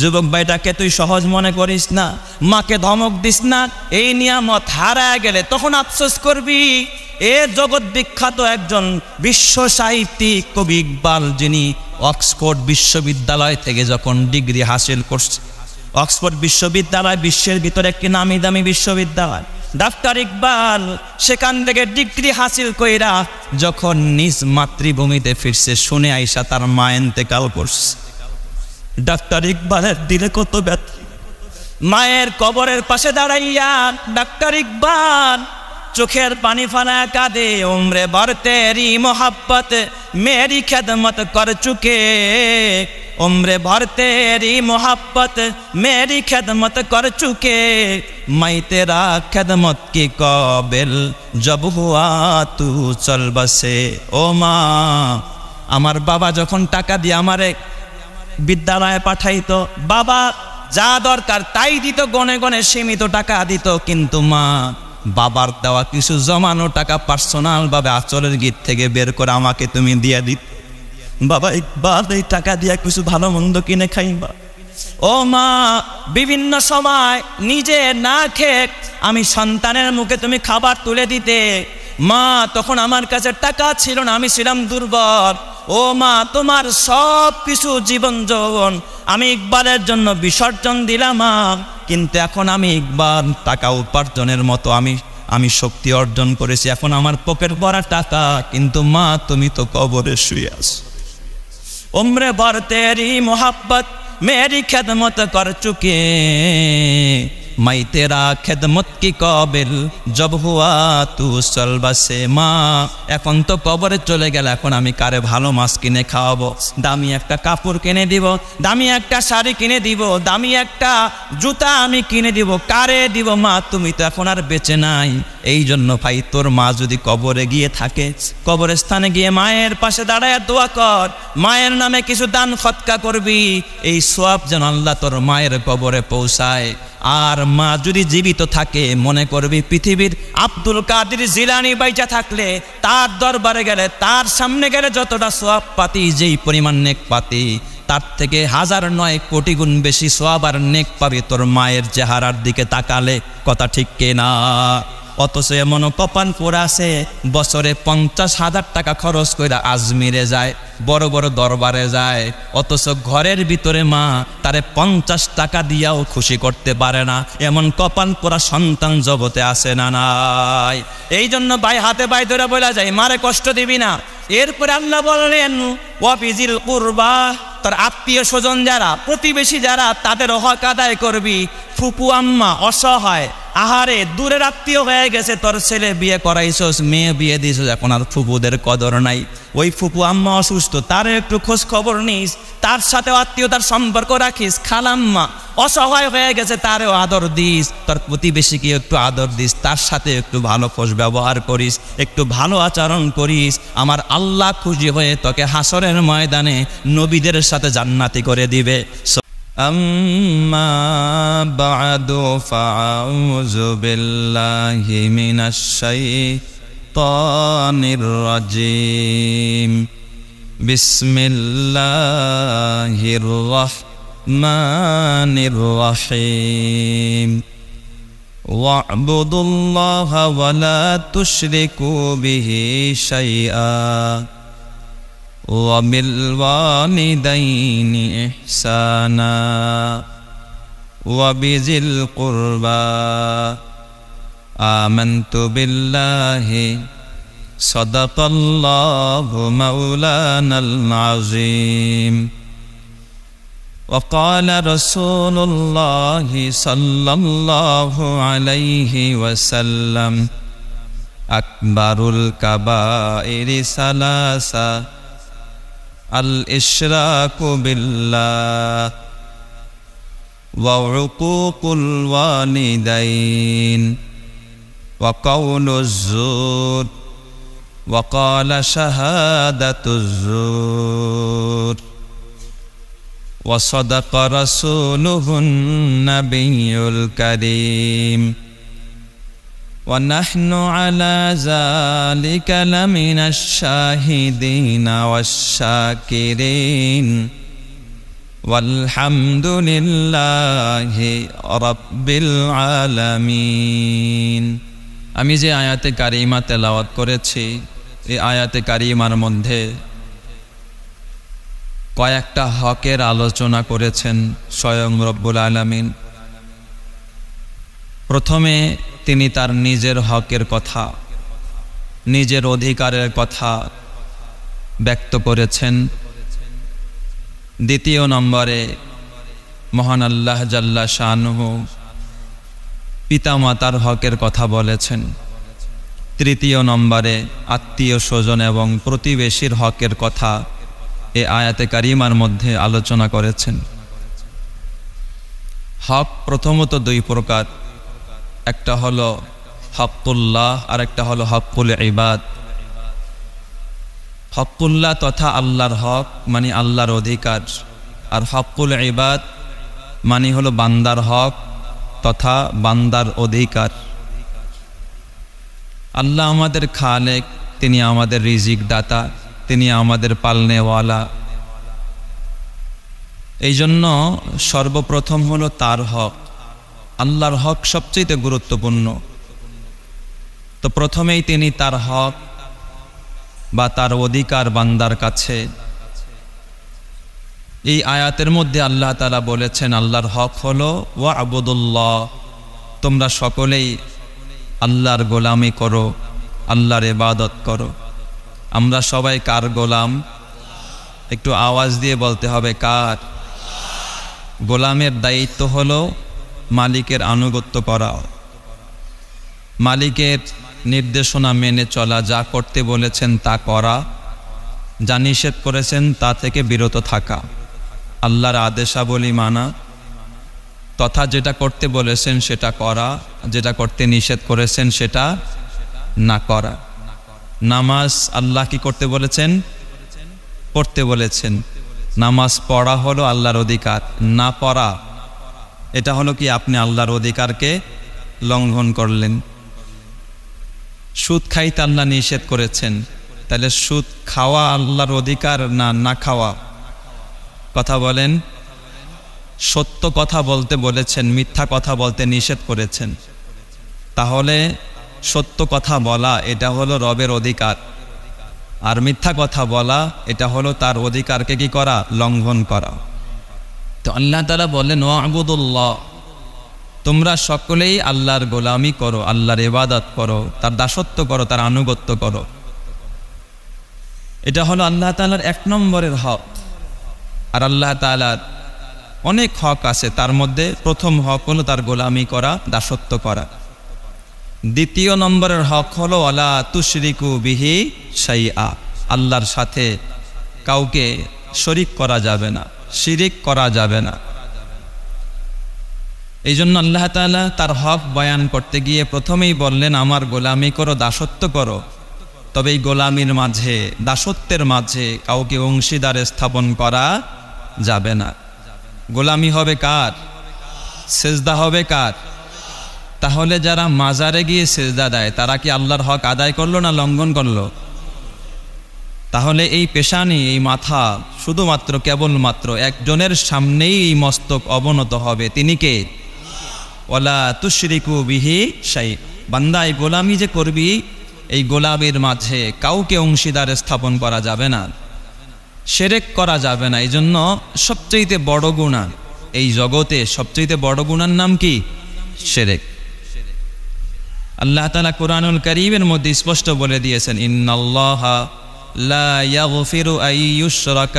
যুবক ভাইটাকে তুই সহজ মনে করিস না মাকে ধমক দিস না এই নিয়ামত হারায় গেলে তখন আফসোস করবি এ জগৎ বিখ্যাত একজন বিশ্ব সাহিত্যিক কবি ইকবাল যিনি অক্সফোর্ড বিশ্ববিদ্যালয় থেকে যখন ডিগ্রি হাসিল করছে অক্সফোর্ড বিশ্ববিদ্যালয় বিশ্বের ভিতরে একটি নামি দামি বিশ্ববিদ্যালয় ডাক্তার ইকবাল সেখান থেকে ডিগ্রি হাসিল কইরা যখন নিজ মাতৃভূমিতে ফিরছে শুনে আইসা তার মা এতেকাল করছে ডাক্তার ইকবালের দিলে কত ব্যথা মায়ের কবরের পাশে দাঁড়াইয়া ডাক্তার ইকবাল চোখের পানি ফানা কাঁদে উমরে বর তেরি মোহাব্বত মেরি খেদমত কর চুকে উমরে भर तेरी মেরি मेरी কর চুকে মাই তেরা तेरा কি की काबिल जब তু চল বসে ও মা আমার বাবা যখন টাকা দিয়ে আমারে বিদ্যালয়ে পাঠাইত বাবা যা দরকার তাই দিত গনে গনে সীমিত টাকা দিত কিন্তু মা বাবার দেওয়া কিছু জমানো টাকা পার্সোনালভাবে আচলের গীত থেকে বের করে আমাকে তুমি দিয়ে দিত বাবা একবার এই টাকা দিয়ে কিছু ভালো মন্দ কিনে খাইবা ও মা বিভিন্ন সময় নিজে না খেয়ে আমি সন্তানের মুখে তুমি খাবার তুলে দিতে মা তখন আমার কাছে টাকা ছিল না আমি ছিলাম দুর্বল ও মা তোমার সব কিছু জীবন যৌবন আমি ইকবালের জন্য বিসর্জন দিলাম মা কিন্তু এখন আমি ইকবাল টাকা উপার্জনের মতো আমি আমি শক্তি অর্জন করেছি এখন আমার পকেট ভরা টাকা কিন্তু মা তুমি তো কবরে শুয়ে আস ওমরে ভর তেরি মোহাব্বত মেরি খেদমত কর চুকে মাই তেরা খেদমত কি কবেল জব হুয়া তু সলবাসে মা এখন তো কবরে চলে গেল এখন আমি কারে ভালো মাছ কিনে খাওয়াবো দামি একটা কাপড় কিনে দিব দামি একটা শাড়ি কিনে দিব দামি একটা জুতা আমি কিনে দিব কারে দিব মা তুমি তো এখন আর বেঁচে নাই এই জন্য ভাই তোর মা যদি কবরে গিয়ে থাকে কবরের স্থানে গিয়ে মায়ের পাশে দাঁড়ায় দোয়া কর মায়ের নামে কিছু দান খতকা করবি এই সোয়াব যেন আল্লাহ তোর মায়ের কবরে পৌঁছায় আর মা যদি জীবিত থাকে মনে করবি পৃথিবীর আব্দুল কাদির জিলানি বাইজা থাকলে তার দরবারে গেলে তার সামনে গেলে যতটা সোয়াব পাতি যেই পরিমাণ নেক পাতি তার থেকে হাজার নয় কোটি গুণ বেশি সোয়াব আর নেক পাবে তোর মায়ের চেহারার দিকে তাকালে কথা ঠিক কে না অথচ এমন কপান পোড়া আছে বছরে পঞ্চাশ হাজার টাকা খরচ করে আজমিরে যায় বড় বড় দরবারে যায় অথচ ঘরের ভিতরে মা তারে পঞ্চাশ টাকা দিয়াও খুশি করতে পারে না এমন কপান পোড়া সন্তান জগতে আসে না নাই এই জন্য ভাই হাতে বাই ধরে বলা যায় মারে কষ্ট দিবি না এরপরে আল্লাহ বললেন ওয়াফিজিল কুরবা তার আত্মীয় স্বজন যারা প্রতিবেশী যারা তাদের হক আদায় করবি ফুপু আম্মা অসহায় আহারে দূরের আত্মীয় হয়ে গেছে তোর ছেলে বিয়ে করাইছস মেয়ে বিয়ে দিছস এখন আর ফুপুদের কদর নাই ওই ফুপু আম্মা অসুস্থ তার একটু খোঁজ খবর নিস তার সাথে আত্মীয়তার সম্পর্ক রাখিস খালাম্মা অসহায় হয়ে গেছে তারও আদর দিস তোর প্রতিবেশীকে একটু আদর দিস তার সাথে একটু ভালো খোঁজ ব্যবহার করিস একটু ভালো আচরণ করিস আমার আল্লাহ খুশি হয়ে তোকে হাসরের ময়দানে নবীদের সাথে জান্নাতি করে দিবে أما بعد فأعوذ بالله من الشيطان الرجيم بسم الله الرحمن الرحيم واعبدوا الله ولا تشركوا به شيئا وبالوالدين إحسانا وبذي القربى آمنت بالله صدق الله مولانا العظيم وقال رسول الله صلى الله عليه وسلم أكبر الكبائر ثلاثة الإشراك بالله وعقوق الوالدين وقول الزور وقال شهادة الزور وصدق رسوله النبي الكريم ونحن على ذلك لمن الشاهدين والشاكرين والحمد لله رب العالمين আমি যে আয়াতে কারিমা তেলাওয়াত করেছি এই আয়াতে কারিমার মধ্যে কয়েকটা হকের আলোচনা করেছেন স্বয়ং রব্বুল আলমিন প্রথমে তিনি তার নিজের হকের কথা নিজের অধিকারের কথা ব্যক্ত করেছেন দ্বিতীয় নম্বরে মহান আল্লাহ জাল্লা শাহনুহু পিতামাতার হকের কথা বলেছেন তৃতীয় নম্বরে আত্মীয় স্বজন এবং প্রতিবেশীর হকের কথা এ আয়াতে কারিমার মধ্যে আলোচনা করেছেন হক প্রথমত দুই প্রকার একটা হলো হকুল্লাহ আর একটা হলো হকুল ইবাদ হকুল্লাহ তথা আল্লাহর হক মানে আল্লাহর অধিকার আর হকুল ইবাদ মানে হলো বান্দার হক তথা বান্দার অধিকার আল্লাহ আমাদের খালেক তিনি আমাদের রিজিক দাতা তিনি আমাদের পালনেওয়ালা এই জন্য সর্বপ্রথম হলো তার হক আল্লাহর হক সবচেয়ে গুরুত্বপূর্ণ তো প্রথমেই তিনি তার হক বা তার অধিকার বান্দার কাছে এই আয়াতের মধ্যে আল্লাহ তালা বলেছেন আল্লাহর হক হল ওয়া আবুদুল্লাহ তোমরা সকলেই আল্লাহর গোলামি করো আল্লাহর এবাদত করো আমরা সবাই কার গোলাম একটু আওয়াজ দিয়ে বলতে হবে কার গোলামের দায়িত্ব হলো মালিকের আনুগত্য করাও মালিকের নির্দেশনা মেনে চলা যা করতে বলেছেন তা করা যা নিষেধ করেছেন তা থেকে বিরত থাকা আল্লাহর আদেশাবলী মানা তথা যেটা করতে বলেছেন সেটা করা যেটা করতে নিষেধ করেছেন সেটা না করা নামাজ আল্লাহ কি করতে বলেছেন পড়তে বলেছেন নামাজ পড়া হলো আল্লাহর অধিকার না পড়া এটা হলো কি আপনি আল্লাহর অধিকারকে লঙ্ঘন করলেন সুদ খাইতে আল্লাহ নিষেধ করেছেন তাহলে সুদ খাওয়া আল্লাহর অধিকার না না খাওয়া কথা বলেন সত্য কথা বলতে বলেছেন মিথ্যা কথা বলতে নিষেধ করেছেন তাহলে সত্য কথা বলা এটা হলো রবের অধিকার আর মিথ্যা কথা বলা এটা হলো তার অধিকারকে কি করা লঙ্ঘন করা তো আল্লাহ তালা বলেন ওয়াবুদুল্লাহ তোমরা সকলেই আল্লাহর গোলামি করো আল্লাহর এবাদাত করো তার দাসত্ব করো তার আনুগত্য করো এটা হলো আল্লাহ তালার এক নম্বরের হক আর আল্লাহ তালার অনেক হক আছে তার মধ্যে প্রথম হক হলো তার গোলামি করা দাসত্ব করা দ্বিতীয় নম্বরের হক হলো আলা তুশরিকু বিহি সাইয়া আল্লাহর সাথে কাউকে শরিক করা যাবে না শিরিক করা যাবে না এই জন্য আল্লাহ তালা তার হক বয়ান করতে গিয়ে প্রথমেই বললেন আমার গোলামি করো দাসত্ব করো তবে এই গোলামির মাঝে দাসত্বের মাঝে কাউকে অংশীদারে স্থাপন করা যাবে না গোলামি হবে কার সেজদা হবে কার তাহলে যারা মাজারে গিয়ে সেজদা দেয় তারা কি আল্লাহর হক আদায় করলো না লঙ্ঘন করলো তাহলে এই পেশানি এই মাথা শুধুমাত্র কেবলমাত্র একজনের সামনেই এই মস্তক অবনত হবে তিনি কে ওলা তুশ্রিকু বিহি সাই বান্দা এই গোলামি যে করবি এই গোলামের মাঝে কাউকে অংশীদার স্থাপন করা যাবে না সেরেক করা যাবে না এই জন্য সবচেয়েতে বড় গুণা এই জগতে সবচেয়েতে বড় গুণার নাম কি সেরেক আল্লাহ তালা কোরআনুল করিমের মধ্যে স্পষ্ট বলে দিয়েছেন ইন্নাল্লাহা আল্লাহ সেরেক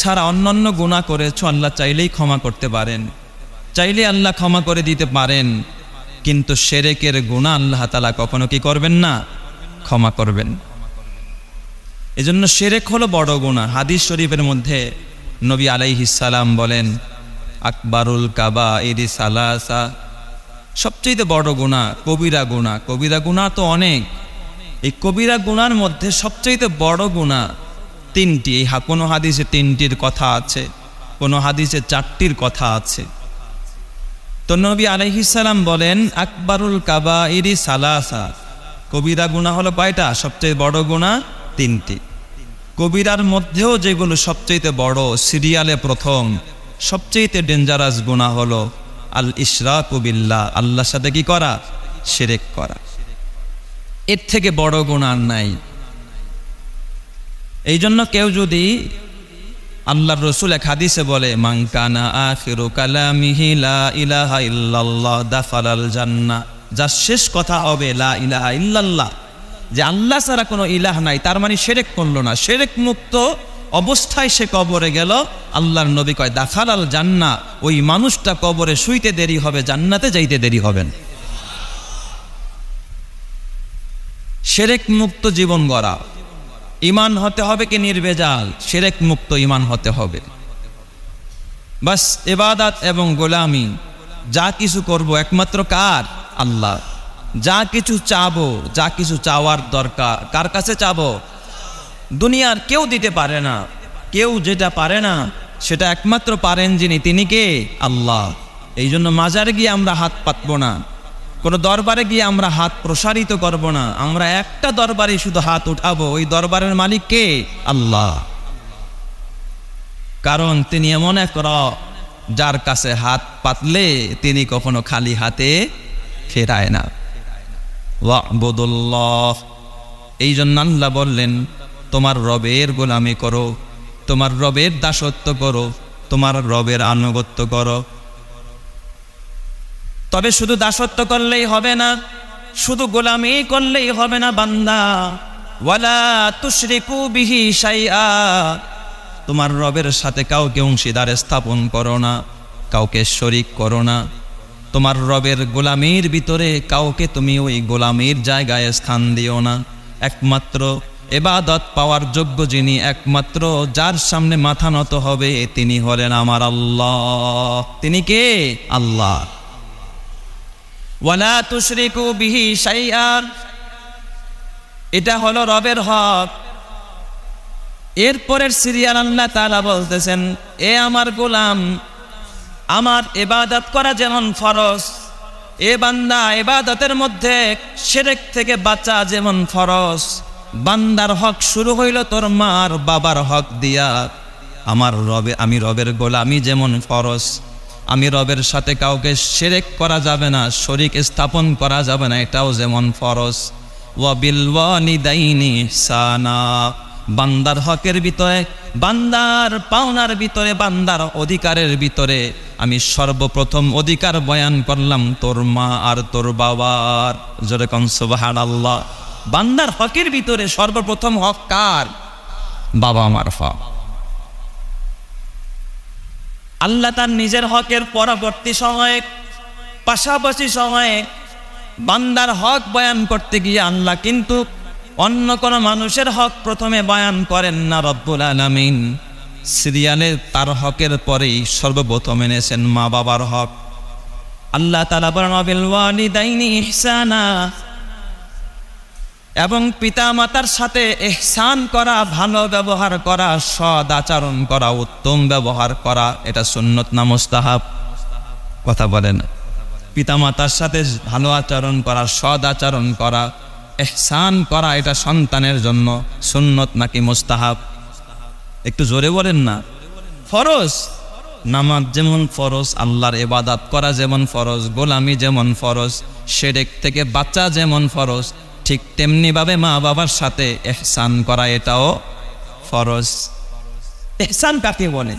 ছাড়া অন্যান্য গুণা করেছ আল্লাহ চাইলেই ক্ষমা করতে পারেন চাইলে আল্লাহ ক্ষমা করে দিতে পারেন কিন্তু সেরেকের গুণা আল্লাহ তালা কখনো কি করবেন না ক্ষমা করবেন এজন্য সেরেক হলো বড় গুণা হাদিস শরীফের মধ্যে নবী আলাইহিসাল্লাম বলেন আকবরুল কাবা এরি সালাসা সবচেয়ে বড় গুণা কবিরা গুণা কবিরা গুণা তো অনেক এই কবিরা গুণার মধ্যে সবচেয়ে বড় গুণা তিনটি এই কোনো হাদিসে তিনটির কথা আছে কোনো হাদিসে চারটির কথা আছে তো নবী আলহিসাল্লাম বলেন আকবরুল কাবা ইরি সালাসা কবিরা গুণা হলো কয়টা সবচেয়ে বড় গুণা তিনটি কবিরার মধ্যেও যেগুলো সবচেয়ে বড় সিরিয়ালে প্রথম সবচেয়েতে ডেঞ্জারাস গুণা হলো আল ইশরাক কবিল্লা আল্লাহর সাথে কি করা সেরেক করা এর থেকে বড় গুণার নাই এই জন্য কেউ যদি আল্লাহর রসুল এক হাদিসে বলে মাংকানা আখিরু কালামিহি লা ইলাহা ইল্লাল্লাহ দাফালাল জান্নাহ যার শেষ কথা হবে লা ইলাহা ইল্লাল্লাহ যে আল্লাহ ছাড়া কোনো ইলাহ নাই তার মানে সেরেক করলো না সেরেক মুক্ত অবস্থায় সে কবরে গেল আল্লাহর নবী কয় দাখাল আল জান্না ওই মানুষটা কবরে শুইতে দেরি হবে জান্নাতে যাইতে দেরি হবেন সেরেক মুক্ত জীবন গড়া ইমান হতে হবে কি নির্বেজাল সেরেক মুক্ত ইমান হতে হবে বাস এবাদাত এবং গোলামি যা কিছু করব একমাত্র কার আল্লাহ যা কিছু চাবো যা কিছু চাওয়ার দরকার কার কাছে চাবো দুনিয়ার কেউ দিতে পারে না কেউ যেটা পারে না সেটা একমাত্র পারেন যিনি তিনি কে আল্লাহ এই জন্য মাজারে গিয়ে আমরা হাত পাতবো না কোনো দরবারে গিয়ে আমরা হাত প্রসারিত করব না আমরা একটা দরবারে শুধু হাত উঠাবো ওই দরবারের মালিক কে আল্লাহ কারণ তিনি এমন এক র যার কাছে হাত পাতলে তিনি কখনো খালি হাতে ফেরায় না ওয়া এই জন্য আল্লাহ বললেন তোমার রবের গোলামি করো তোমার রবের দাসত্ব করো তোমার রবের আনুগত্য করো তবে শুধু দাসত্ব করলেই হবে না শুধু গোলামি করলেই হবে না বান্দা ওয়ালা তুশরিকু বিহি সাইয়া তোমার রবের সাথে কাউকে অংশীদার স্থাপন করো না কাউকে শরিক করো না তোমার রবের গোলামির ভিতরে কাউকে তুমি ওই গোলামির জায়গায় স্থান দিও না একমাত্র এবাদত পাওয়ার যোগ্য যিনি একমাত্র যার সামনে মাথা নত হবে তিনি হলেন আমার আল্লাহ তিনি কে আল্লাহ ওয়ালা তুশরিকু বিহি শাইয়ার এটা হলো রবের হক এরপরের সিরিয়াল আল্লাহ তালা বলতেছেন এ আমার গোলাম আমার এবাদত করা যেমন ফরজ এ বান্দা এবাদতের মধ্যে সেরেক থেকে বাঁচা যেমন ফরজ বান্দার হক শুরু হইল তোর মার বাবার হক দিয়া আমার রবে আমি রবের গোলামি যেমন ফরস আমি রবের সাথে কাউকে সেরেক করা যাবে না শরিক স্থাপন করা যাবে না এটাও যেমন ফরস ওয়াবিলওয়ানিদাইনি সানা বান্দার হকের ভিতরে বান্দার পাওনার ভিতরে বান্দার অধিকারের ভিতরে আমি সর্বপ্রথম অধিকার বয়ান করলাম তোর মা আর তোর বাবার জোরে কনসবাহান আল্লাহ বান্দার হকের ভিতরে সর্বপ্রথম হক কার বাবা মার হক আল্লাহ তার নিজের হকের পরবর্তী সময়ে পাশাপাশি সময়ে বান্দার হক বয়ান করতে গিয়ে আল্লাহ কিন্তু অন্য কোনো মানুষের হক প্রথমে বয়ান করেন না রব্বুল আলমিন সিরিয়ালে তার হকের পরেই সর্বপ্রথম এনেছেন মা বাবার হক আল্লাহ তালা বরণবিল ওয়ালিদাইনি ইহসানা এবং পিতামাতার সাথে এহসান করা ভালো ব্যবহার করা সদ আচরণ করা উত্তম ব্যবহার করা এটা সুন্নত না মুস্তাহাব কথা বলেন পিতামাতার সাথে ভালো আচরণ করা সদ আচরণ করা এহসান করা এটা সন্তানের জন্য সুন্নত নাকি মোস্তাহাব একটু জোরে বলেন না ফরজ নামাজ যেমন ফরজ আল্লাহর এবাদাত করা যেমন ফরজ গোলামি যেমন ফরজ সেরেক থেকে বাচ্চা যেমন ফরজ ঠিক তেমনিভাবে মা বাবার সাথে এহসান করা এটাও ফরজ এহসান কাকে বলে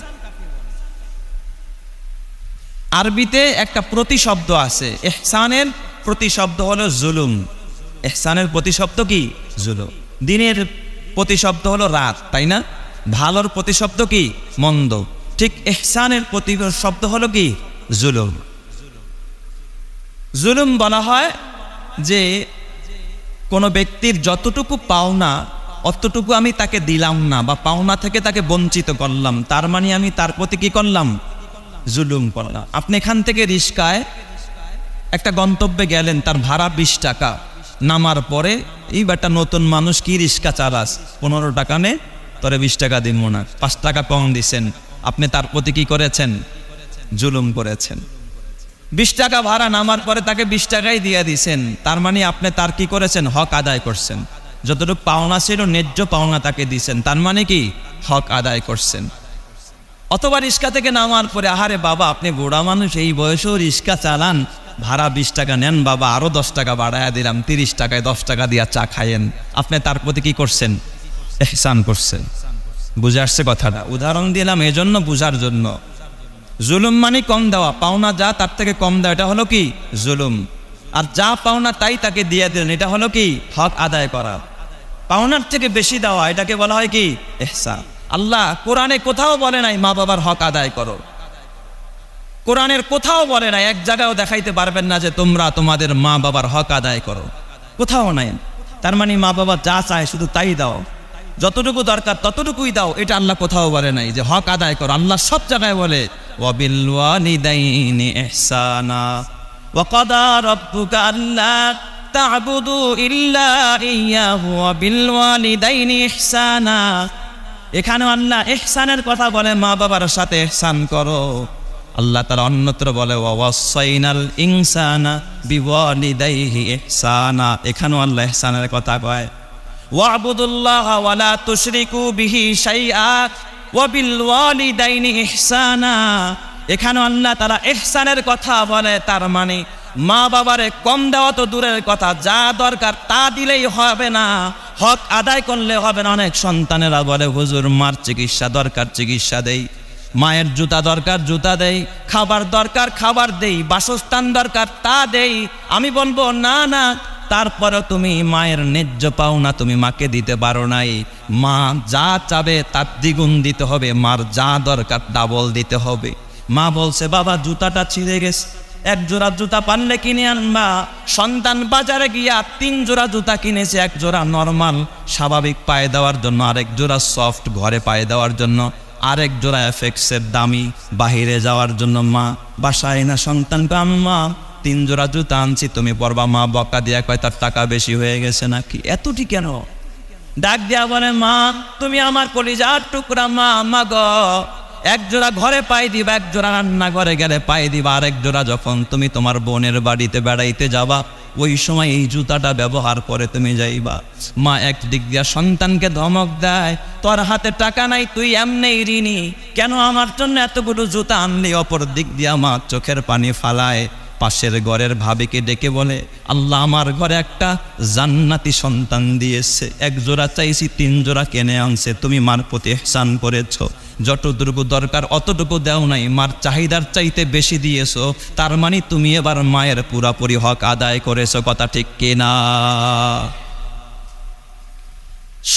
আরবিতে একটা প্রতিশব্দ আছে এহসানের প্রতিশব্দ হলো জুলুম এহসানের প্রতিশব্দ কি জুলুম দিনের প্রতিশব্দ হলো রাত তাই না ভালোর প্রতিশব্দ কি মন্দ ঠিক এহসানের প্রতিশব্দ হলো কি জুলুম জুলুম বলা হয় যে কোনো ব্যক্তির যতটুকু পাওনা অতটুকু আমি তাকে দিলাম না বা পাওনা থেকে তাকে বঞ্চিত করলাম তার মানে আমি তার প্রতি কী করলাম জুলুম করলাম আপনি এখান থেকে রিস্কায় একটা গন্তব্যে গেলেন তার ভাড়া বিশ টাকা নামার পরে এই বেটা নতুন মানুষ কি রিক্সা চালাস পনেরো টাকা নে তরে বিশ টাকা দিব না পাঁচ টাকা কম দিছেন আপনি তার প্রতি কী করেছেন জুলুম করেছেন বিশ টাকা ভাড়া নামার পরে তাকে বিশ টাকাই দিয়ে দিয়েছেন তার মানে আপনি তার কি করেছেন হক আদায় করছেন যতটুকু পাওনা ছিল ন্যায্য পাওনা তাকে দিয়েছেন তার মানে কি হক আদায় করছেন অথবা রিক্সা থেকে নামার পরে আহারে বাবা আপনি বুড়া মানুষ এই বয়সেও রিক্সা চালান ভাড়া বিশ টাকা নেন বাবা আরও দশ টাকা বাড়াইয়া দিলাম তিরিশ টাকায় দশ টাকা দিয়া চা খায়েন আপনি তার প্রতি কি করছেন এহসান করছেন বুঝে আসছে কথাটা উদাহরণ দিলাম এজন্য বুঝার জন্য জুলুম মানে কম দেওয়া পাওনা যা তার থেকে কম দেওয়া এটা হলো কি জুলুম আর যা পাওনা তাই তাকে দিয়ে দিলেন এটা হলো কি হক আদায় করা পাওনার থেকে বেশি দেওয়া এটাকে বলা হয় কি এহসান আল্লাহ কোরআনে কোথাও বলে নাই মা বাবার হক আদায় করো কোরআনের কোথাও বলে নাই এক জায়গাও দেখাইতে পারবেন না যে তোমরা তোমাদের মা বাবার হক আদায় করো কোথাও নাই তার মানে মা বাবা যা চায় শুধু তাই দাও যতটুকু দরকার ততটুকুই দাও এটা আল্লাহ কোথাও বলে নাই যে হক আদায় করো আল্লাহ সব জায়গায় বলে ইল্লা এখানে আল্লাহ এহসানের কথা বলে মা বাবার সাথে এহসান করো আল্লাহ তারা অন্যত্র বলে ওয়াসাইনাল ইনসানা এখানেও আল্লাহ এহসানের কথা কয় ওয়াবুদুল্লাহ তুশরিকু বিহি শাইআ ওয়াবিল ওয়ালিদাইনি ইহসানা এখানে আল্লাহ তারা এহসানের কথা বলে তার মানে মা বাবারে কম দেওয়া তো দূরের কথা যা দরকার তা দিলেই হবে না হক আদায় করলে হবে না অনেক সন্তানেরা বলে হুজুর মার চিকিৎসা দরকার চিকিৎসা দেই মায়ের জুতা দরকার জুতা দেই খাবার দরকার খাবার দেই বাসস্থান দরকার তা দেই আমি বলবো না না তারপরে তুমি মায়ের ন্যায্য পাও না তুমি মাকে দিতে পারো নাই মা যা চাবে তার দ্বিগুণ দিতে হবে মার যা দরকার ডাবল দিতে হবে মা বলছে বাবা জুতাটা ছিঁড়ে গেছে এক জোড়া জুতা পারলে কিনে আনবা সন্তান বাজারে গিয়া তিন জোড়া জুতা কিনেছে এক জোড়া নর্মাল স্বাভাবিক পায়ে দেওয়ার জন্য আরেক জোড়া সফট ঘরে পায়ে দেওয়ার জন্য আরেক জোড়া এফেক্সের দামি বাহিরে যাওয়ার জন্য মা বাসায় না সন্তানকে আম্মা তিন জোড়া জুতা আনছি তুমি পরবা মা বকা দিয়া কয় তার টাকা বেশি হয়ে গেছে নাকি এতটি কেন ডাক দিয়া বলে মা তুমি আমার কলিজার টুকরা মা মা গ এক জোড়া ঘরে পাই দিবা এক জোড়া রান্না ঘরে গেলে পাই দিবা আর এক জোড়া যখন তুমি তোমার বোনের বাড়িতে বেড়াইতে যাবা ওই সময় এই জুতাটা ব্যবহার করে তুমি যাইবা মা এক দিক দিয়া সন্তানকে ধমক দেয় তোর হাতে টাকা নাই তুই এমনি ঋণী কেন আমার জন্য এতগুলো জুতা আনলি অপর দিক দিয়া মা চোখের পানি ফালায় পাশের ঘরের ভাবিকে ডেকে বলে আল্লাহ আমার ঘরে একটা জান্নাতি সন্তান দিয়েছে এক জোড়া চাইছি তিন জোড়া কেনে আনছে তুমি মার প্রতি স্নান করেছ যতটুকু দরকার অতটুকু দেও নাই মার চাহিদার চাইতে বেশি দিয়েছ তার মানে তুমি এবার মায়ের পুরাপুরি হক আদায় করেছ কথা ঠিক কেনা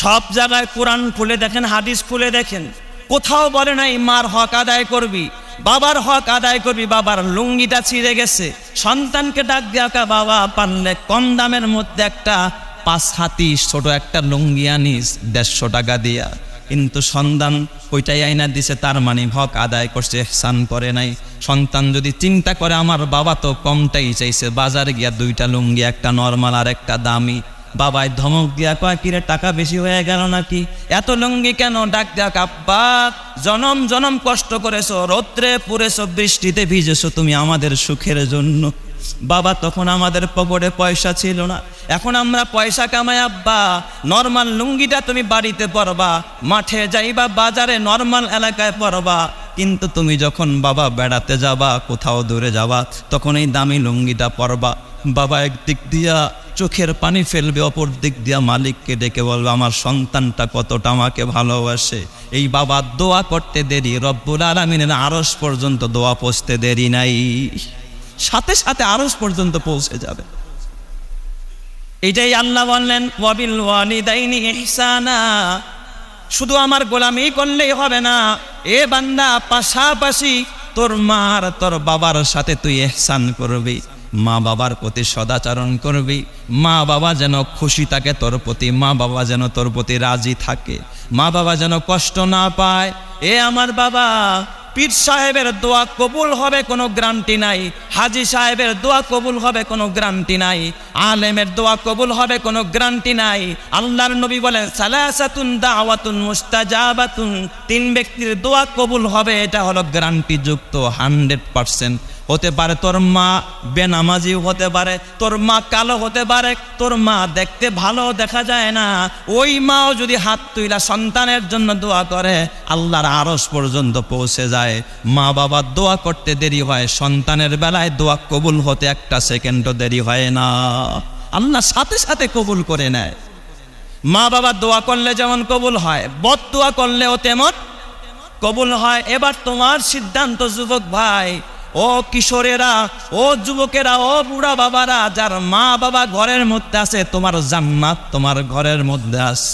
সব জায়গায় কোরআন ফুলে দেখেন হাদিস ফুলে দেখেন কোথাও বলে নাই মার হক আদায় করবি বাবার হক আদায় করবি বাবার লুঙ্গিটা ছিঁড়ে গেছে সন্তানকে ডাক দেওয়া বাবা পারলে কম দামের মধ্যে একটা পাঁচ হাতি ছোট একটা লুঙ্গি আনিস দেড়শো টাকা দিয়া কিন্তু সন্তান ওইটাই আইনা দিছে তার মানে হক আদায় করছে স্নান করে নাই সন্তান যদি চিন্তা করে আমার বাবা তো কমটাই চাইছে বাজারে গিয়া দুইটা লুঙ্গি একটা নর্মাল আর একটা দামি বাবায় ধমক দিয়া কয় কিরে টাকা বেশি হয়ে গেল নাকি এত লুঙ্গি কেন ডাক দেয়া কাব্বা জনম জনম কষ্ট করেছো রৌদ্রে পুরেছ বৃষ্টিতে ভিজেছো তুমি আমাদের সুখের জন্য বাবা তখন আমাদের পকেটে পয়সা ছিল না এখন আমরা পয়সা কামাই আব্বা নর্মাল লুঙ্গিটা তুমি বাড়িতে পরবা মাঠে যাইবা বাজারে নর্মাল এলাকায় পরবা কিন্তু তুমি যখন বাবা বেড়াতে যাবা কোথাও দূরে যাবা তখন এই দামি লুঙ্গিটা পরবা বাবা একদিক দিয়া চোখের পানি ফেলবে অপর দিক দিয়া মালিককে ডেকে বলবে আমার সন্তানটা কতটা আমাকে ভালোবাসে এই বাবা দোয়া করতে দেরি রব্বুল আলমিনের আরস পর্যন্ত দোয়া পৌঁছতে দেরি নাই সাথে সাথে আরস পর্যন্ত পৌঁছে যাবে এটাই আল্লাহ বললেন ওয়াবিল ওয়ালিদাইনি ইহসানা শুধু আমার গোলামি করলেই হবে না এ বান্দা পাশাপাশি তোর মার তোর বাবার সাথে তুই এহসান করবি মা বাবার প্রতি সদাচরণ করবি মা বাবা যেন খুশি থাকে তোর প্রতি মা বাবা যেন তোর প্রতি রাজি থাকে মা বাবা যেন কষ্ট না পায় এ আমার বাবা পীর সাহেবের দোয়া কবুল হবে কোনো গ্রান্টি নাই হাজি সাহেবের দোয়া কবুল হবে কোনো গ্রান্টি নাই আলেমের দোয়া কবুল হবে কোনো গ্রান্টি নাই আল্লাহর নবী বলেন সালাসাতুন দাওয়াতুন মুস্তাজাবাতুন তিন ব্যক্তির দোয়া কবুল হবে এটা হলো গ্রান্টি যুক্ত হান্ড্রেড পার্সেন্ট হতে পারে তোর মা বেনামাজি হতে পারে তোর মা কালো হতে পারে তোর মা দেখতে ভালো দেখা যায় না ওই মাও যদি হাত তুইলা সন্তানের জন্য দোয়া করে আল্লাহর আরস পর্যন্ত পৌঁছে যায় মা বাবার দোয়া করতে দেরি হয় সন্তানের বেলায় দোয়া কবুল হতে একটা সেকেন্ডও দেরি হয় না আল্লাহ সাথে সাথে কবুল করে নেয় মা বাবা দোয়া করলে যেমন কবুল হয় বদ দোয়া করলেও তেমন কবুল হয় এবার তোমার সিদ্ধান্ত যুবক ভাই ও কিশোরেরা ও যুবকেরা ও বুড়া বাবারা যার মা বাবা ঘরের মধ্যে আছে তোমার জান্নাত তোমার ঘরের মধ্যে আছে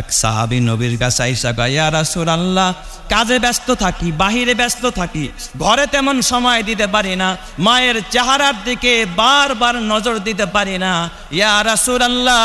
এক সাহাবি নবীর কাছে আইসা গায়া রাসুল আল্লাহ কাজে ব্যস্ত থাকি বাহিরে ব্যস্ত থাকি ঘরে তেমন সময় দিতে পারি না মায়ের চেহারার দিকে বারবার নজর দিতে পারি না ইয়া রাসুল আল্লাহ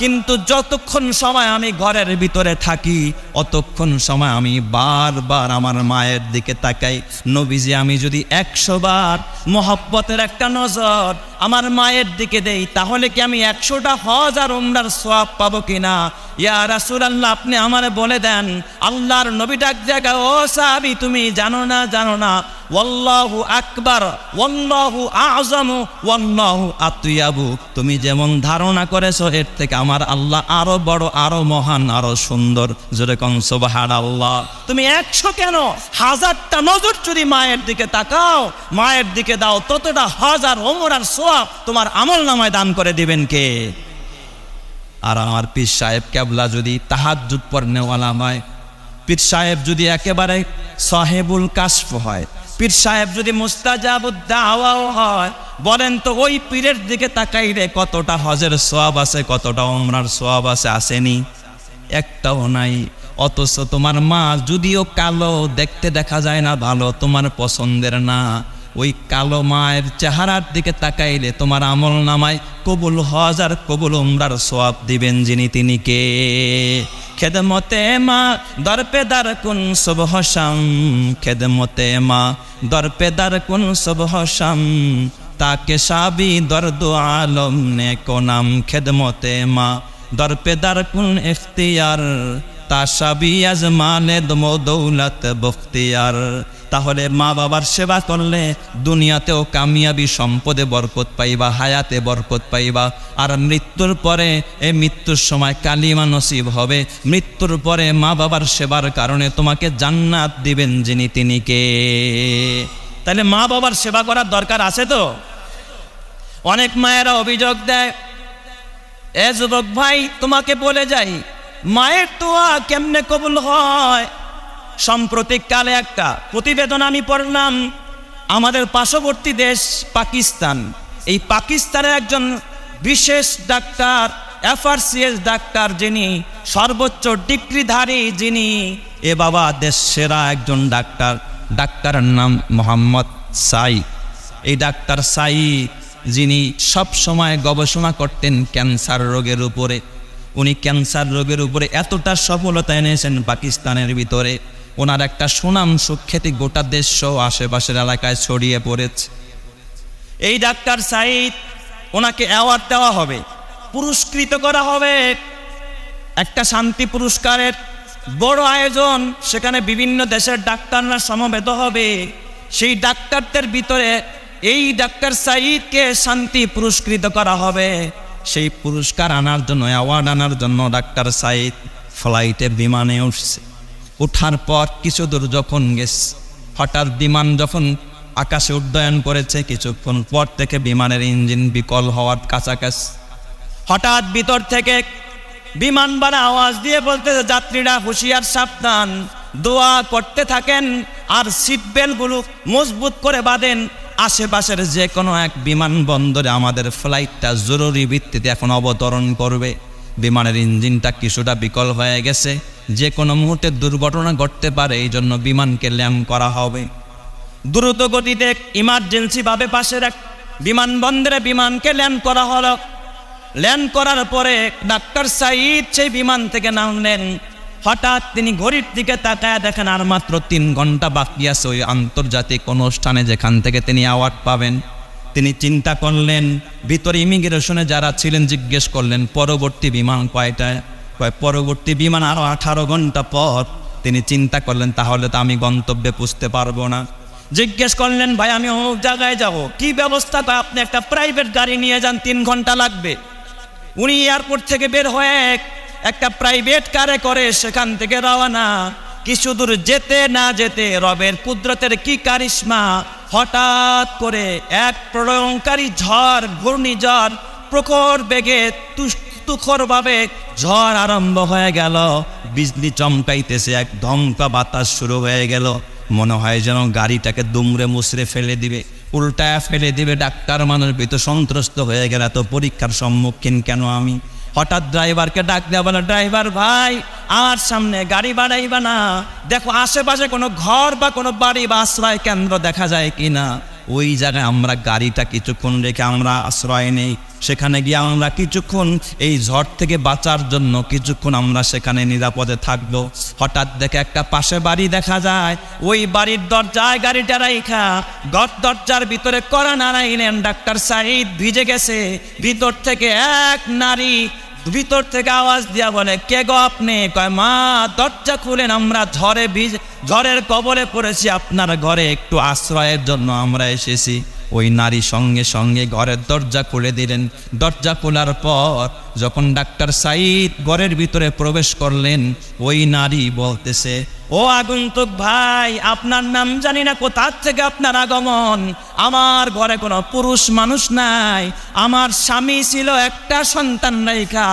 কিন্তু যতক্ষণ সময় আমি ঘরের ভিতরে থাকি অতক্ষণ সময় আমি বারবার আমার মায়ের দিকে তাকাই নবীজি আমি যদি একশো বার মহব্বতের একটা নজর আমার মায়ের দিকে দেই তাহলে কি আমি একশোটা হজ আর উমরার সোয়াব পাবো কিনা ইয়া রাসুল আল্লাহ আপনি আমার বলে দেন আল্লাহর নবী ডাক জায়গা ও সাহাবি তুমি জানো না জানো না ওয়াল্লাহু আকবার ওয়াল্লাহু আজামু ওয়াল্লাহু আতুয়াবু তুমি যেমন ধারণা করেছো এর থেকে আমার আল্লাহ আরো বড় আরো মহান আরো সুন্দর যেরকম সোবাহার আল্লাহ তুমি একশো কেন হাজারটা নজর যদি মায়ের দিকে তাকাও মায়ের দিকে দাও ততটা হাজার ওমর আর সোয়াব তোমার আমল নামায় দান করে দিবেন কে আর আমার পীর সাহেব ক্যাবলা যদি তাহাজুদ পর নেওয়ালা হয় পীর সাহেব যদি একেবারে সাহেবুল কাশফ হয় পীর সাহেব যদি মুস্তাজাবুদ্দাওয়াও হয় বলেন তো ওই পীরের দিকে তাকাইলে কতটা হজের সোয়াব আছে কতটা ওমরার সোয়াব আছে আসেনি একটাও নাই অথচ তোমার মা যদিও কালো দেখতে দেখা যায় না ভালো তোমার পছন্দের না ওই কালো মায়ের চেহারার দিকে তাকাইলে তোমার আমল নামায় কবুল হজ আর কবুল উমরার সোয়াব দিবেন যিনি তিনি কে খেদমতে মা দরপেদার কোন শুভ হসাম খেদমতে মা দরপেদার কোন শুভ হসাম তাকে সাবি দর্দ আলম নে কোনাম খেদমতে মা দরপেদার কোন ইফতিয়ার তা সাবি আজমানে দমো দৌলত বখতিয়ার তাহলে মা বাবার সেবা করলে দুনিয়াতেও কামিয়াবি সম্পদে বরকত পাইবা হায়াতে বরকত পাইবা আর মৃত্যুর পরে এ মৃত্যুর সময় কালিমা নসিব হবে মৃত্যুর পরে মা বাবার সেবার কারণে তোমাকে জান্নাত দিবেন যিনি তিনি কে তাহলে মা বাবার সেবা করার দরকার আছে তো অনেক মায়েরা অভিযোগ দেয় এ যুবক ভাই তোমাকে বলে যাই মায়ের তোয়া কেমনে কবুল হয় কালে একটা প্রতিবেদন আমি পড়লাম আমাদের পার্শ্ববর্তী দেশ পাকিস্তান এই পাকিস্তানের একজন বিশেষ ডাক্তার এফআরসিএস ডাক্তার যিনি সর্বোচ্চ ডিগ্রিধারী যিনি এ বাবা দেশ সেরা একজন ডাক্তার ডাক্তারের নাম মোহাম্মদ সাই এই ডাক্তার সাই যিনি সব সময় গবেষণা করতেন ক্যান্সার রোগের উপরে উনি ক্যান্সার রোগের উপরে এতটা সফলতা এনেছেন পাকিস্তানের ভিতরে ওনার একটা সুনাম সুখ্যাতি গোটা দেশ সহ আশেপাশের এলাকায় ছড়িয়ে পড়েছে এই ডাক্তার সাইদ ওনাকে অ্যাওয়ার্ড দেওয়া হবে পুরস্কৃত করা হবে একটা শান্তি পুরস্কারের বড় আয়োজন সেখানে বিভিন্ন দেশের ডাক্তাররা সমবেত হবে সেই ডাক্তারদের ভিতরে এই ডাক্তার সাইদকে শান্তি পুরস্কৃত করা হবে সেই পুরস্কার আনার জন্য অ্যাওয়ার্ড আনার জন্য ডাক্তার সাইদ ফ্লাইটে বিমানে উঠছে উঠার পর কিছু দূর যখন গেস হঠাৎ বিমান যখন আকাশে উড্ডয়ন করেছে কিছুক্ষণ পর থেকে বিমানের ইঞ্জিন বিকল হওয়ার কাছাকাছি হঠাৎ ভিতর থেকে বিমান বাড়া আওয়াজ দিয়ে বলতে যাত্রীরা হুঁশিয়ার সাবধান দোয়া করতে থাকেন আর সিট বেল্টগুলো মজবুত করে বাঁধেন আশেপাশের যে কোনো এক বিমানবন্দরে আমাদের ফ্লাইটটা জরুরি ভিত্তিতে এখন অবতরণ করবে বিমানের ইঞ্জিনটা কিছুটা বিকল হয়ে গেছে যে কোনো মুহূর্তে দুর্ঘটনা ঘটতে পারে এই জন্য বিমানকে ল্যাং করা হবে দ্রুত গতিতে ইমার্জেন্সিভাবে পাশের এক বিমানবন্দরে বিমানকে ল্যান্ড করা হলো ল্যান্ড করার পরে ডাক্তার সাইদ সেই বিমান থেকে নামলেন হঠাৎ তিনি ঘড়ির দিকে তাকায় দেখেন আর মাত্র তিন ঘন্টা বাকি আছে ওই আন্তর্জাতিক অনুষ্ঠানে যেখান থেকে তিনি অ্যাওয়ার্ড পাবেন তিনি চিন্তা করলেন ভিতরে ইমিগ্রেশনে যারা ছিলেন জিজ্ঞেস করলেন পরবর্তী বিমান কয়টায় কয় পরবর্তী বিমান আরও আঠারো ঘন্টা পর তিনি চিন্তা করলেন তাহলে তো আমি গন্তব্যে পুষতে পারবো না জিজ্ঞেস করলেন ভাই আমি অমুক জায়গায় যাব কি ব্যবস্থা তা আপনি একটা প্রাইভেট গাড়ি নিয়ে যান তিন ঘন্টা লাগবে উনি এয়ারপোর্ট থেকে বের হয়ে একটা প্রাইভেট কারে করে সেখান থেকে রওনা কিছু দূর যেতে না যেতে রবের কুদরতের কি কারিশ্মা হঠাৎ করে এক প্রলয়ঙ্কারী ঝড় ঘূর্ণিঝড় প্রখর বেগে তুষ্ট তুখরভাবে ঝড় আরম্ভ হয়ে গেল বিজলি চমকাইতেছে এক ধমকা বাতাস শুরু হয়ে গেল মনে হয় যেন গাড়িটাকে দুমড়ে মুসড়ে ফেলে দিবে উল্টায় ফেলে দিবে ডাক্তার মানুষ তো সন্ত্রস্ত হয়ে গেল তো পরীক্ষার সম্মুখীন কেন আমি হঠাৎ ড্রাইভারকে ডাক দেওয়া বলে ড্রাইভার ভাই আর সামনে গাড়ি বাড়াইবা না দেখো আশেপাশে কোনো ঘর বা কোনো বাড়ি বা আশ্রয় কেন্দ্র দেখা যায় কি না ওই জায়গায় আমরা গাড়িটা কিছুক্ষণ রেখে আমরা আশ্রয় নেই সেখানে গিয়ে আমরা কিছুক্ষণ এই ঝড় থেকে বাঁচার জন্য কিছুক্ষণ আমরা সেখানে নিরাপদে থাকবো হঠাৎ দেখে একটা পাশে বাড়ি দেখা যায় ওই বাড়ির দরজায় গাড়িটা রাইখা ঘর দরজার ভিতরে করা নারাইলেন ডাক্তার সাহিদ ভিজে গেছে ভিতর থেকে এক নারী ভিতর থেকে আওয়াজ দিয়া বলে কে গো আপনি কয় মা দরজা খুলেন আমরা ঝড়ে বীজ ঝড়ের কবলে পড়েছি আপনার ঘরে একটু আশ্রয়ের জন্য আমরা এসেছি ওই নারী সঙ্গে সঙ্গে ঘরের দরজা খুলে দিলেন দরজা খোলার পর যখন ডাক্তার সাইদ ঘরের ভিতরে প্রবেশ করলেন ওই নারী বলতেছে ও আগন্তুক ভাই আপনার নাম জানি না কোথার থেকে আপনার আগমন আমার ঘরে কোনো পুরুষ মানুষ নাই আমার স্বামী ছিল একটা সন্তান নায়িকা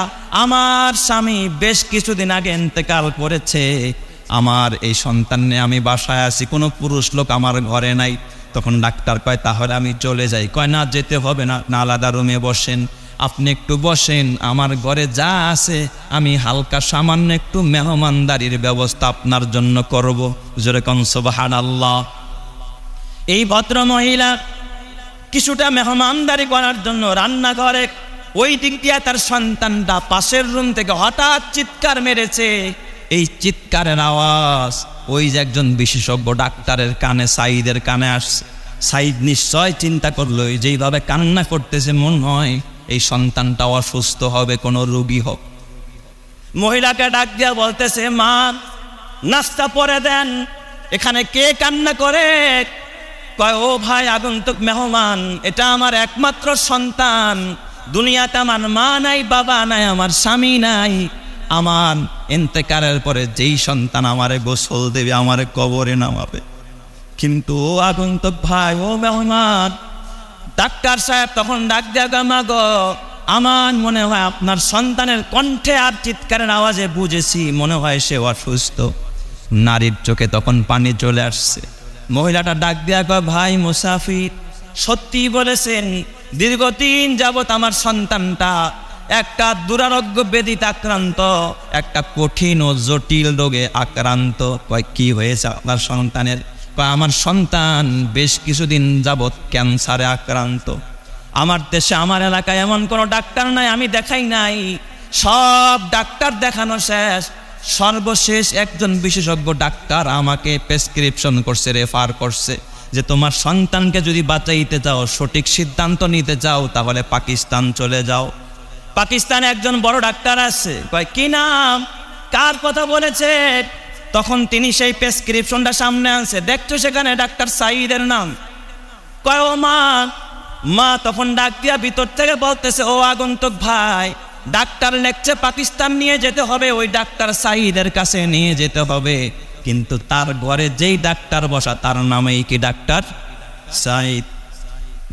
আমার স্বামী বেশ কিছুদিন আগে এতেকাল করেছে আমার এই সন্তান নিয়ে আমি বাসায় আছি কোনো পুরুষ লোক আমার ঘরে নাই তখন ডাক্তার কয় তাহলে আমি চলে যাই কয় না যেতে হবে না না আলাদা রুমে বসেন আপনি একটু বসেন আমার ঘরে যা আছে আমি হালকা সামান্য একটু মেহমানদারির ব্যবস্থা আপনার জন্য করবো যেরকম সোবাহান আল্লাহ এই ভদ্র মহিলা কিছুটা মেহমানদারি করার জন্য রান্নাঘরে ওই দিক দিয়ে তার সন্তানটা পাশের রুম থেকে হঠাৎ চিৎকার মেরেছে এই চিৎকারের আওয়াজ ওই যে একজন বিশেষজ্ঞ ডাক্তারের কানে সাইদের কানে আসছে সাইদ নিশ্চয় চিন্তা করলো যেইভাবে কান্না করতেছে মন হয় এই সন্তানটা অসুস্থ হবে কোনো রুগী হোক মহিলাকে ডাক দিয়া বলতেছে মা নাস্তা পরে দেন এখানে কে কান্না করে কয় ও ভাই আগন্তুক মেহমান এটা আমার একমাত্র সন্তান দুনিয়াতে আমার মা নাই বাবা নাই আমার স্বামী নাই আমার ইন্তেকারের পরে যেই সন্তান আমারে গোসল দেবে আমারে কবরে নামাবে কিন্তু ও আগন্তক ভাই ও মেহমান ডাক্তার সাহেব তখন ডাক দেওয়া মা গো আমার মনে হয় আপনার সন্তানের কণ্ঠে আর চিৎকারের আওয়াজে বুঝেছি মনে হয় সে অসুস্থ নারীর চোখে তখন পানি চলে আসছে মহিলাটা ডাক দেয়া গ ভাই মুসাফির সত্যি বলেছেন দীর্ঘদিন যাবৎ আমার সন্তানটা একটা দুরারোগ্য বেদিত আক্রান্ত একটা কঠিন ও জটিল রোগে আক্রান্ত কয় কি হয়েছে আপনার সন্তানের কয় আমার সন্তান বেশ কিছুদিন যাবৎ ক্যান্সারে আক্রান্ত আমার দেশে আমার এলাকায় এমন কোনো ডাক্তার নাই আমি দেখাই নাই সব ডাক্তার দেখানো শেষ সর্বশেষ একজন বিশেষজ্ঞ ডাক্তার আমাকে প্রেসক্রিপশন করছে রেফার করছে যে তোমার সন্তানকে যদি বাঁচাইতে চাও সঠিক সিদ্ধান্ত নিতে চাও তাহলে পাকিস্তান চলে যাও পাকিস্তানে একজন বড় ডাক্তার আছে কয় কি নাম কার কথা বলেছে তখন তিনি সেই প্রেসক্রিপশনটা সামনে আনছে দেখছো সেখানে ডাক্তার সাইদের নাম কয় ও মা মা তখন ডাক দিয়া ভিতর থেকে বলতেছে ও আগন্তুক ভাই ডাক্তার লেখছে পাকিস্তান নিয়ে যেতে হবে ওই ডাক্তার সাইদের কাছে নিয়ে যেতে হবে কিন্তু তার ঘরে যেই ডাক্তার বসা তার নামেই কি ডাক্তার সাইদ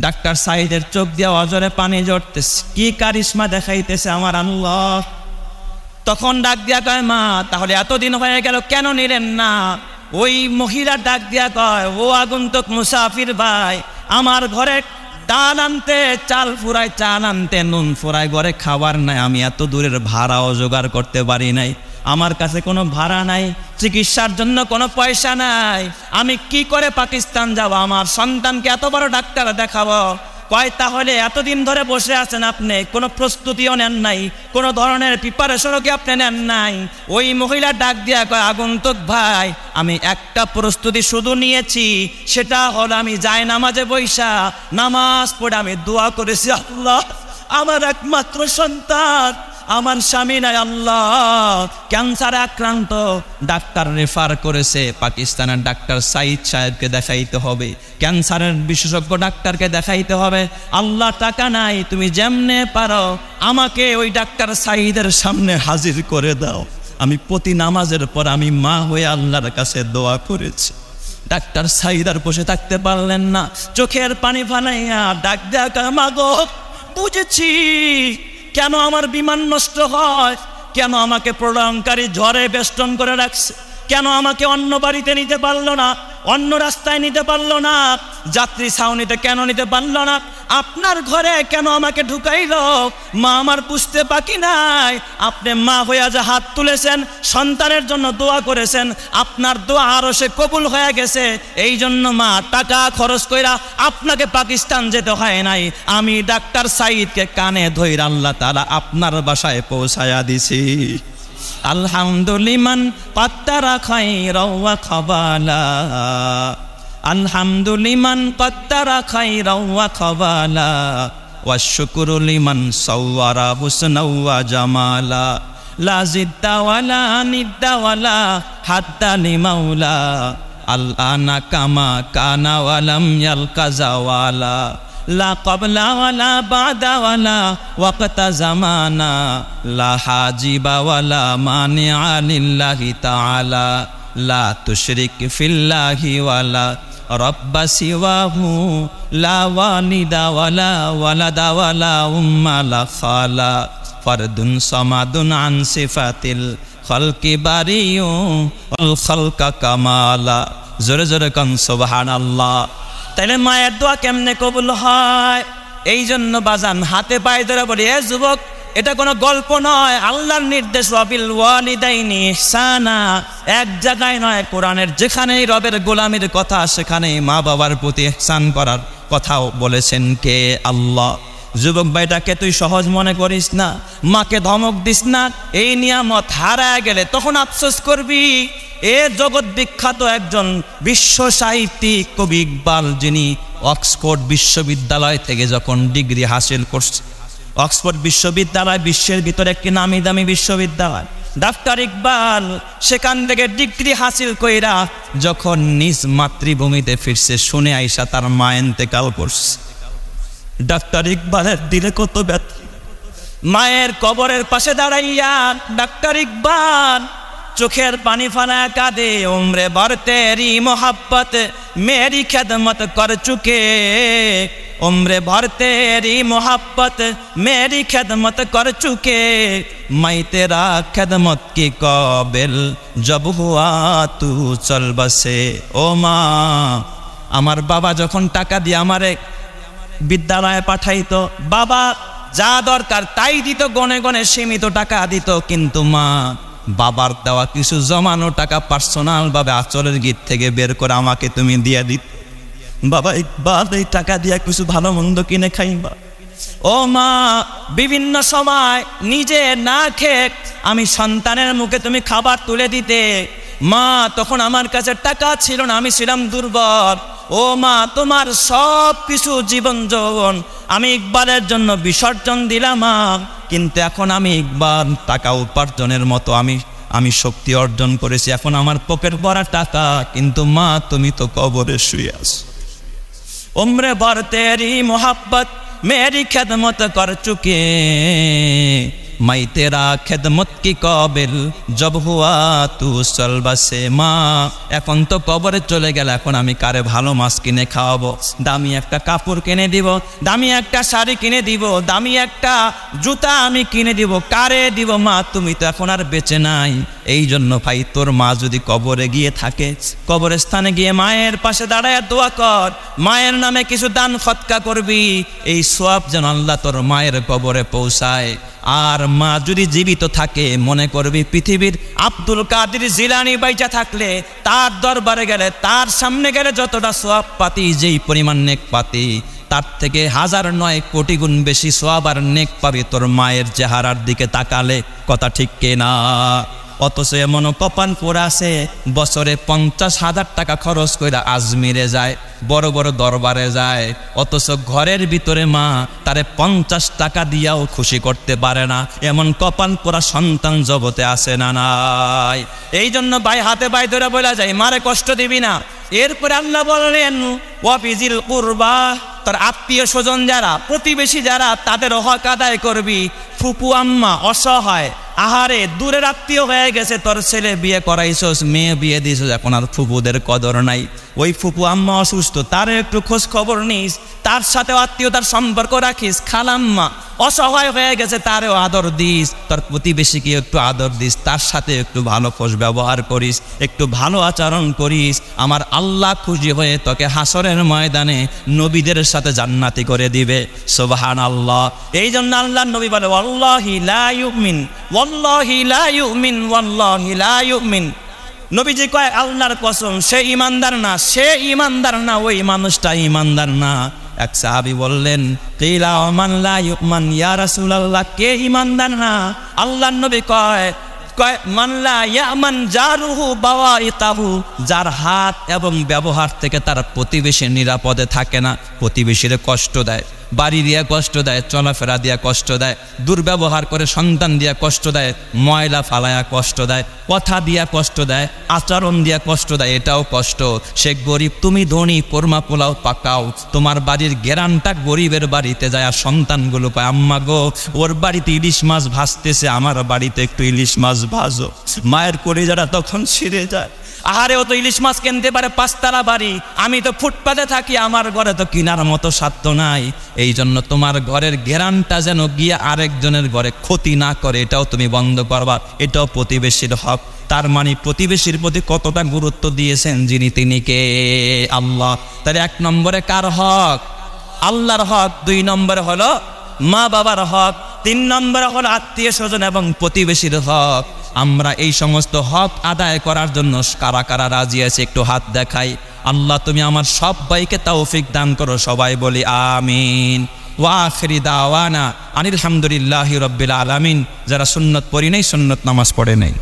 ডাক্তার সাহিদের চোখ দিয়ে অজরে পানি জড়তেছে কি কারিশমা দেখাইতেছে আমার আল্লাহ তখন ডাক দিয়া কয় মা তাহলে এতদিন হয়ে গেল কেন নিলেন না ওই মহিলা ডাক দিয়া কয় ও আগন্তক মুসাফির ভাই আমার ঘরে ডাল আনতে চাল ফুরায় চাল আনতে নুন ফুরায় ঘরে খাবার নাই আমি এত দূরের ভাড়াও জোগাড় করতে পারি নাই আমার কাছে কোনো ভাড়া নাই চিকিৎসার জন্য কোনো পয়সা নাই আমি কি করে পাকিস্তান যাব আমার সন্তানকে এত বড় ডাক্তার দেখাবো কয় তাহলে এতদিন ধরে বসে আছেন আপনি কোনো প্রস্তুতিও নেন নাই কোনো ধরনের প্রিপারেশনও কি আপনি নেন নাই ওই মহিলা ডাক দিয়া কয় আগন্তুক ভাই আমি একটা প্রস্তুতি শুধু নিয়েছি সেটা হলো আমি যাই নামাজে বৈশা নামাজ পড়ে আমি দোয়া করেছি আল্লাহ আমার একমাত্র সন্তান আমার স্বামী নাই আল্লাহ ক্যান্সার আক্রান্ত ডাক্তার রেফার করেছে পাকিস্তানের ডাক্তার সাইদ সাহেবকে দেখাইতে হবে ক্যান্সারের বিশেষজ্ঞ ডাক্তারকে দেখাইতে হবে আল্লাহ টাকা নাই তুমি যেমনে পারো আমাকে ওই ডাক্তার সাইদের সামনে হাজির করে দাও আমি প্রতি নামাজের পর আমি মা হয়ে আল্লাহর কাছে দোয়া করেছি ডাক্তার সাইদার বসে থাকতে পারলেন না চোখের পানি ফানাইয়া ডাক দেখা মাগো বুঝেছি কেন আমার বিমান নষ্ট হয় কেন আমাকে প্রলয়ঙ্কারী ঝড়ে বেষ্টন করে রাখছে কেন আমাকে অন্য বাড়িতে নিতে পারলো না অন্য রাস্তায় নিতে পারলো না যাত্রী ছাউনিতে কেন নিতে পারলো না আপনার ঘরে কেন আমাকে ঢুকাইল মা আমার পুষতে পাকি নাই আপনি মা হইয়া যে হাত তুলেছেন সন্তানের জন্য দোয়া করেছেন আপনার দোয়া আরো সে কবুল হয়ে গেছে এই জন্য মা টাকা খরচ কইরা আপনাকে পাকিস্তান যেতে হয় নাই আমি ডাক্তার সাইদকে কানে ধৈর আল্লাহ তালা আপনার বাসায় পৌঁছায়া দিছি الحمد لمن قدر خيرا وقبالا الحمد لمن قدر خيرا وقبالا والشكر لمن صور حسنا وجمالا لا زد ولا ند ولا حتى لمولا الآن كما كان ولم يلق زوالا لا قبل ولا بعد ولا وقت زمانا لا حاجب ولا مانع لله تعالى لا تشرك في الله ولا رب سواه لا والد ولا ولد ولا أم لا خالا فرد صمد عن صفات الخلق بري الخلق كمالا زر زر كن سبحان الله তাহলে মায়ের দোয়া কেমনে কবুল হয় এই জন্য বাজান হাতে পায়ে ধরে বলি এ যুবক এটা কোনো গল্প নয় আল্লাহর নির্দেশ রবিল ওয়ালিদাইনি সানা এক জায়গায় নয় কোরআনের যেখানেই রবের গোলামির কথা সেখানেই মা বাবার প্রতি এহসান করার কথাও বলেছেন কে আল্লাহ যুবক ভাইটাকে তুই সহজ মনে করিস না মাকে ধমক দিস না এই নিয়ামত হারায় গেলে তখন আফসোস করবি এ জগৎ বিখ্যাত একজন বিশ্ব সাহিত্যিক কবি ইকবাল যিনি অক্সফোর্ড বিশ্ববিদ্যালয় থেকে যখন ডিগ্রি হাসিল করছে অক্সফোর্ড বিশ্ববিদ্যালয় বিশ্বের ভিতরে একটি নামি দামি বিশ্ববিদ্যালয় ডাক্তার ইকবাল সেখান থেকে ডিগ্রি হাসিল কইরা যখন নিজ মাতৃভূমিতে ফিরছে শুনে আইসা তার মা এতেকাল করছে ডাক্তার ইকবালের দিলে কত ব্যথা মায়ের কবরের পাশে দাঁড়াইয়া ডাক্তার ইকবাল চোখের পানি ফানা কাঁদে উমরে বর তেরি মোহাব্বত মেরি খেদমত কর চুকে উমরে ভর তেরি মোহাব্বত মেরি খেদমত কর চুকে মাই তেরা খেদমত কি কবেল জব হুয়া তু চল বসে ও মা আমার বাবা যখন টাকা দিয়ে আমারে বিদ্যালয়ে পাঠাইত বাবা যা দরকার তাই দিত গনে গনে সীমিত টাকা দিত কিন্তু মা বাবার দেওয়া কিছু জমানো টাকা পার্সোনালভাবে আচলের গীত থেকে বের করে আমাকে তুমি দিয়ে দিত বাবা একবার এই টাকা দিয়ে কিছু ভালো মন্দ কিনে খাইবা ও মা বিভিন্ন সময় নিজে না খেয়ে আমি সন্তানের মুখে তুমি খাবার তুলে দিতে মা তখন আমার কাছে টাকা ছিল না আমি ছিলাম দুর্বল ও মা তোমার সব কিছু জীবন যৌবন আমি ইকবালের জন্য বিসর্জন দিলাম কিন্তু এখন আমি ইকবাল টাকা উপার্জনের মতো আমি আমি শক্তি অর্জন করেছি এখন আমার পকেট ভরা টাকা কিন্তু মা তুমি তো কবরে শুয়ে আস ওমরে ভর তেরি মোহাব্বত মেরি খেদমত কর চুকে মাই তেরা খেদমত কি কবেল জব হুয়া তু সলবাসে মা এখন তো কবরে চলে গেল এখন আমি কারে ভালো মাছ কিনে খাওয়াবো দামি একটা কাপড় কিনে দিব দামি একটা শাড়ি কিনে দিব দামি একটা জুতা আমি কিনে দিব কারে দিব মা তুমি তো এখন আর বেঁচে নাই এই জন্য ভাই তোর মা যদি কবরে গিয়ে থাকে কবরের স্থানে গিয়ে মায়ের পাশে দাঁড়ায় দোয়া কর মায়ের নামে কিছু দান ফটকা করবি এই সব যেন আল্লাহ তোর মায়ের কবরে পৌঁছায় আর মা যদি জীবিত থাকে মনে করবি পৃথিবীর আব্দুল কাদির জিলানি বাইচা থাকলে তার দরবারে গেলে তার সামনে গেলে যতটা সোয়াব পাতি যেই পরিমাণ নেক পাতি তার থেকে হাজার নয় কোটি গুণ বেশি সোয়াব আর নেক পাবি তোর মায়ের চেহারার দিকে তাকালে কথা ঠিক কে না অথচ এমন কপান পোড়া আছে বছরে পঞ্চাশ হাজার টাকা খরচ করে আজমিরে যায় বড় বড় দরবারে যায় অথচ ঘরের ভিতরে মা তারে পঞ্চাশ টাকা দিয়াও খুশি করতে পারে না এমন কপান পোড়া সন্তান জগতে আসে না নাই এই জন্য ভাই হাতে বাই ধরে বলা যায় মারে কষ্ট দিবি না এরপরে আল্লাহ বললেন ওয়াফিজিল কুরবা তার আত্মীয় স্বজন যারা প্রতিবেশী যারা তাদের হক আদায় করবি ফুপু আম্মা অসহায় আহারে দূরের আত্মীয় হয়ে গেছে তোর ছেলে বিয়ে করাইছ মেয়ে বিয়ে দিছ এখন আর ফুপুদের কদর নাই ওই ফুপু আম্মা অসুস্থ তার একটু খোঁজ খবর নিস তার সাথে আত্মীয়তার সম্পর্ক রাখিস খালাম্মা অসহায় হয়ে গেছে তারও আদর দিস তোর প্রতিবেশীকে একটু আদর দিস তার সাথে একটু ভালো খোঁজ ব্যবহার করিস একটু ভালো আচরণ করিস আমার আল্লাহ খুশি হয়ে তোকে হাসরের ময়দানে নবীদের সাথে জান্নাতি করে দিবে সোবাহান আল্লাহ এই জন্য আল্লাহ নবী বলে অল্লাহ হিলা ইউমিন অল্লাহ হিলা অল্লাহ হিলা নবীজি কয় আল্লাহর কসম সে ইমানদার না সে ইমানদার না ওই মানুষটা ইমানদার না এক সাহাবি বললেন কিলা অমান লাইমান ইয়া রাসূলুল্লাহ কে ইমানদার না আল্লাহর নবী কয় কয় ইয়ামান যার হাত এবং ব্যবহার থেকে তার প্রতিবেশী নিরাপদে থাকে না প্রতিবেশীরে কষ্ট দেয় বাড়ি দিয়া কষ্ট দেয় চলাফেরা দিয়া কষ্ট দেয় দুর্ব্যবহার করে সন্তান দিয়া কষ্ট দেয় ময়লা ফালায়া কষ্ট দেয় কথা দিয়া কষ্ট দেয় আচরণ দিয়া কষ্ট দেয় এটাও কষ্ট সে গরিব তুমি ধনী কোরমা পোলাও পাকাও তোমার বাড়ির গেরানটা গরিবের বাড়িতে যায় আর সন্তানগুলো পায় আম্মা গো ওর বাড়িতে ইলিশ মাছ ভাসতেছে আমার বাড়িতে একটু ইলিশ মাছ ভাজো মায়ের করে যারা তখন ছিঁড়ে যায় আহারে ও তো ইলিশ মাছ কিনতে পারে পাঁচতলা বাড়ি আমি তো ফুটপাতে থাকি আমার ঘরে তো কিনার মতো সাধ্য নাই এই জন্য তোমার ঘরের গেরানটা যেন গিয়ে আরেকজনের ঘরে ক্ষতি না করে এটাও তুমি বন্ধ করবা এটাও প্রতিবেশীর হক তার মানে প্রতিবেশীর প্রতি কতটা গুরুত্ব দিয়েছেন যিনি তিনি কে আল্লাহ তার এক নম্বরে কার হক আল্লাহর হক দুই নম্বরে হলো মা বাবার হক তিন নম্বরে হলো আত্মীয় স্বজন এবং প্রতিবেশীর হক আমরা এই সমস্ত হক আদায় করার জন্য কারা কারা রাজি আছে একটু হাত দেখাই আল্লাহ তুমি আমার সব বাইকে তৌফিক দান করো সবাই বলি আমিন ওয়াখরি দাওয়ানা আনিলহামদুলিল্লাহ রব্বিল আলামিন যারা সুন্নত পড়ি নেই সুন্নত নামাজ পড়ে নেই